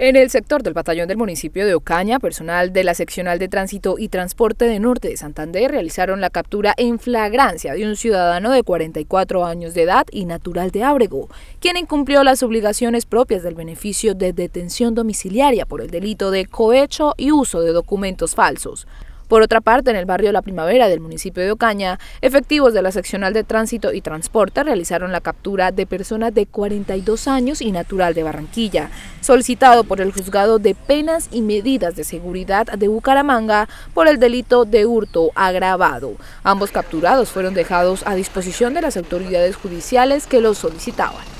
En el sector del batallón del municipio de Ocaña, personal de la seccional de tránsito y transporte de Norte de Santander realizaron la captura en flagrancia de un ciudadano de 44 años de edad y natural de Ábrego, quien incumplió las obligaciones propias del beneficio de detención domiciliaria por el delito de cohecho y uso de documentos falsos. Por otra parte, en el barrio La Primavera del municipio de Ocaña, efectivos de la seccional de tránsito y transporte realizaron la captura de personas de 42 años y natural de Barranquilla, solicitado por el juzgado de penas y medidas de seguridad de Bucaramanga por el delito de hurto agravado. Ambos capturados fueron dejados a disposición de las autoridades judiciales que los solicitaban.